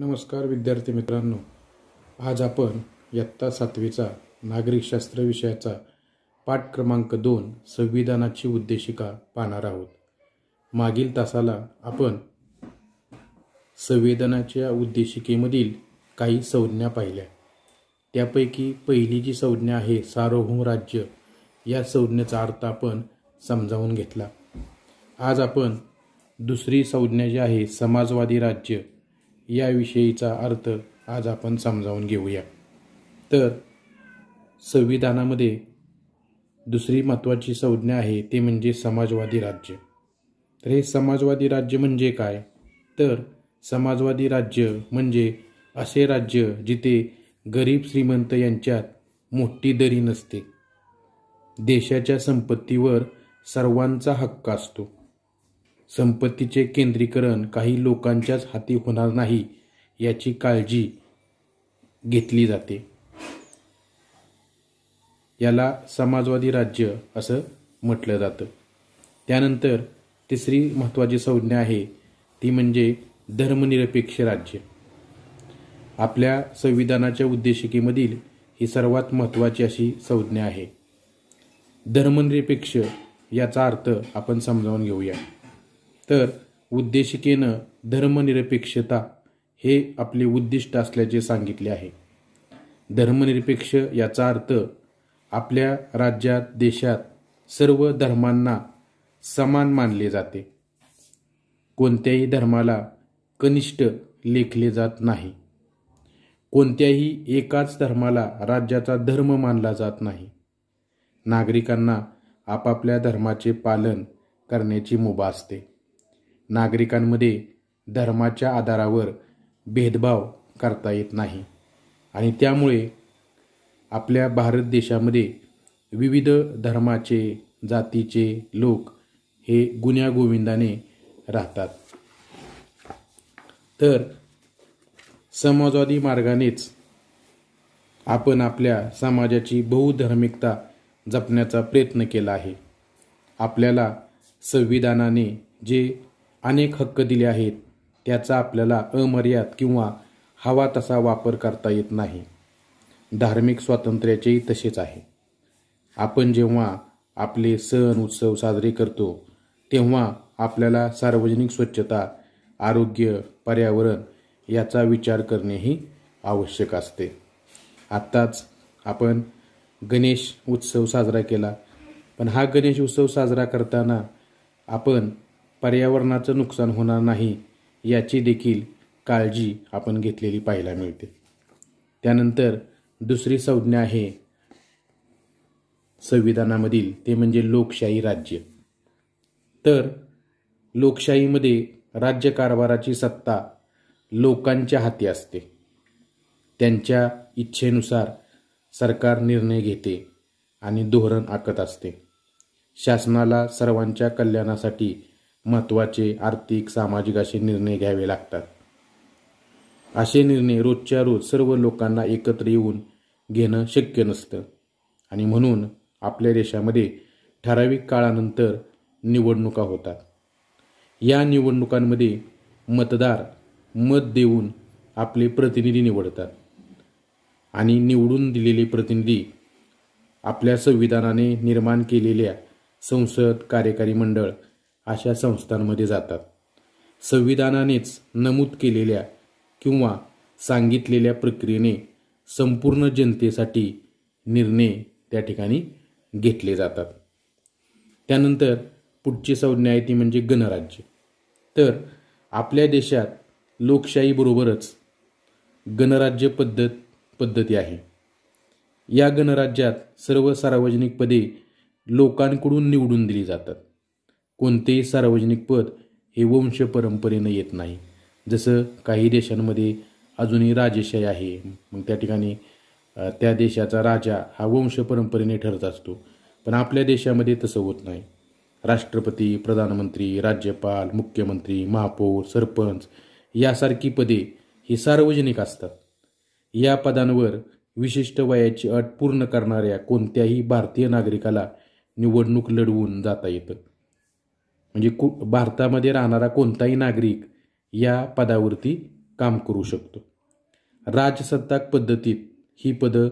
नमस्कार विद्यार्थी मित्रांनो आज आपण इयत्ता सातवीचा नागरिकशास्त्र विषयाचा पाठ क्रमांक दोन संविधानाची उद्देशिका पाहणार आहोत मागील तासाला आपण संविधानाच्या उद्देशिकेमधील काही संज्ञा पाहिल्या त्यापैकी पहिली जी संज्ञा आहे सार्वभौम राज्य या संज्ञेचा अर्थ आपण समजावून घेतला आज आपण दुसरी संज्ञा जी आहे समाजवादी राज्य याविषयीचा अर्थ आज आपण समजावून घेऊया तर संविधानामध्ये दुसरी महत्त्वाची संज्ञा आहे ते म्हणजे समाजवादी राज्य तर हे समाजवादी राज्य म्हणजे काय तर समाजवादी राज्य म्हणजे असे राज्य जिथे गरीब श्रीमंत यांच्यात मोठी दरी नसते देशाच्या संपत्तीवर सर्वांचा हक्क असतो संपत्तीचे केंद्रीकरण काही लोकांच्याच हाती होणार नाही याची काळजी घेतली जाते याला समाजवादी राज्य असं म्हटलं जातं त्यानंतर तिसरी महत्त्वाची संज्ञा आहे ती म्हणजे धर्मनिरपेक्ष राज्य आपल्या संविधानाच्या उद्देशिकेमधील ही सर्वात महत्त्वाची अशी संज्ञा आहे धर्मनिरपेक्ष याचा अर्थ आपण समजावून घेऊया तर उद्देशिकेनं धर्मनिरपेक्षता हे आपले उद्दिष्ट असल्याचे सांगितले आहे धर्मनिरपेक्ष याचा अर्थ आपल्या राज्यात देशात सर्व धर्मांना समान मानले जाते कोणत्याही धर्माला कनिष्ठ लेखले जात नाही कोणत्याही एकाच धर्माला राज्याचा धर्म मानला जात नाही नागरिकांना आपापल्या धर्माचे पालन करण्याची मुभा असते नागरिकांमध्ये धर्माच्या आधारावर भेदभाव करता येत नाही आणि त्यामुळे आपल्या भारत देशामध्ये विविध धर्माचे जातीचे लोक हे गुन्ह्यागोविंदाने राहतात तर समाजवादी मार्गानेच आपण आपल्या समाजाची बहुधार्मिकता जपण्याचा प्रयत्न केला आहे आपल्याला संविधानाने जे अनेक हक्क दिले आहेत त्याचा आपल्याला अमर्याद किंवा हवा तसा वापर करता येत नाही धार्मिक स्वातंत्र्याचेही तसेच आहे आपण जेव्हा आपले सण उत्सव साजरे करतो तेव्हा आपल्याला सार्वजनिक स्वच्छता आरोग्य पर्यावरण याचा विचार करणेही आवश्यक असते आत्ताच आपण गणेश उत्सव साजरा केला पण हा गणेश उत्सव साजरा करताना आपण पर्यावरणाचं नुकसान होणार नाही याची देखील काळजी आपण घेतलेली पाहायला मिळते त्यानंतर दुसरी संज्ञा आहे संविधानामधील ते म्हणजे लोकशाही राज्य तर लोकशाहीमध्ये राज्यकारभाराची सत्ता लोकांच्या हाती असते त्यांच्या इच्छेनुसार सरकार निर्णय घेते आणि धोरण आखत असते शासनाला सर्वांच्या कल्याणासाठी महत्त्वाचे आर्थिक सामाजिक असे निर्णय घ्यावे लागतात असे निर्णय रोजच्या रोज सर्व लोकांना एकत्र येऊन घेणं शक्य नसतं आणि म्हणून आपल्या देशामध्ये ठराविक काळानंतर निवडणुका होतात या निवडणुकांमध्ये मतदार मत देऊन आपले प्रतिनिधी निवडतात आणि निवडून दिलेले प्रतिनिधी आपल्या संविधानाने निर्माण केलेल्या संसद कार्यकारी मंडळ अशा संस्थांमध्ये जातात संविधानानेच नमूद केलेल्या किंवा सांगितलेल्या प्रक्रियेने संपूर्ण जनतेसाठी निर्णय त्या ठिकाणी घेतले जातात त्यानंतर पुढची संज्ञा ती म्हणजे गणराज्य तर आपल्या देशात लोकशाहीबरोबरच गणराज्य पद्धत पद्धती आहे या गणराज्यात सर्व सार्वजनिक पदे लोकांकडून निवडून दिली जातात कोणतेही सार्वजनिक पद हे वंश परंपरेनं येत नाही जसं काही देशांमध्ये अजूनही राजेशाही आहे मग त्या ठिकाणी त्या देशाचा राजा हा वंश परंपरेने ठरत असतो पण आपल्या देशामध्ये तसं होत नाही राष्ट्रपती प्रधानमंत्री राज्यपाल मुख्यमंत्री महापौर सरपंच यासारखी पदे ही सार्वजनिक असतात या पदांवर विशिष्ट वयाची अट पूर्ण करणाऱ्या कोणत्याही भारतीय नागरिकाला निवडणूक लढवून जाता येतं म्हणजे कु भारतामध्ये राहणारा कोणताही नागरिक या पदावरती काम करू शकतो राजसत्ताक पद्धतीत ही पदं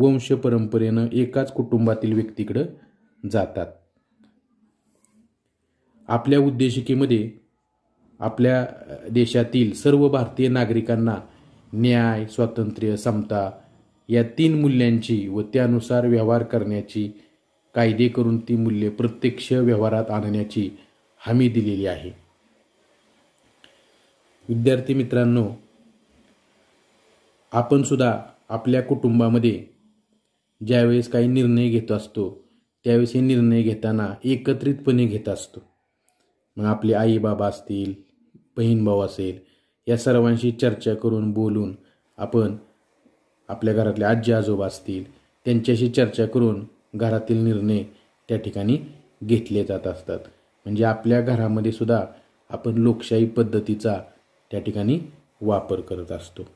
वंश परंपरेनं एकाच कुटुंबातील व्यक्तीकडं जातात आपल्या उद्देशिकेमध्ये आपल्या देशातील सर्व भारतीय नागरिकांना न्याय स्वातंत्र्य समता या तीन मूल्यांची व त्यानुसार व्यवहार करण्याची कायदे करून ती मूल्ये प्रत्यक्ष व्यवहारात आणण्याची हमी दिलेली आहे विद्यार्थी मित्रांनो आपण सुद्धा आपल्या कुटुंबामध्ये ज्यावेळेस काही निर्णय घेत असतो त्यावेळेस हे निर्णय घेताना एकत्रितपणे घेत असतो मग आपले आई बाबा असतील बहीण भाऊ असेल या सर्वांशी चर्चा करून बोलून आपण आपल्या घरातले आजी आजोबा असतील त्यांच्याशी चर्चा करून घरातील निर्णय त्या ठिकाणी घेतले जात असतात म्हणजे आपल्या घरामध्ये सुद्धा आपण लोकशाही पद्धतीचा त्या ठिकाणी वापर करत असतो